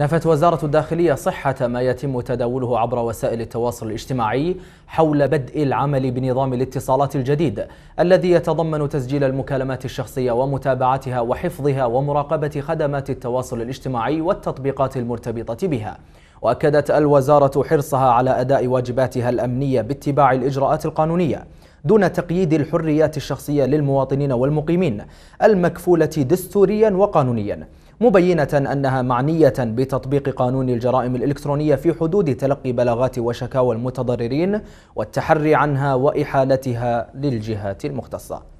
نفت وزارة الداخلية صحة ما يتم تداوله عبر وسائل التواصل الاجتماعي حول بدء العمل بنظام الاتصالات الجديد الذي يتضمن تسجيل المكالمات الشخصية ومتابعتها وحفظها ومراقبة خدمات التواصل الاجتماعي والتطبيقات المرتبطة بها وأكدت الوزارة حرصها على أداء واجباتها الأمنية باتباع الإجراءات القانونية دون تقييد الحريات الشخصية للمواطنين والمقيمين المكفولة دستوريا وقانونيا مبينة أنها معنية بتطبيق قانون الجرائم الإلكترونية في حدود تلقي بلاغات وشكاوى المتضررين والتحري عنها وإحالتها للجهات المختصة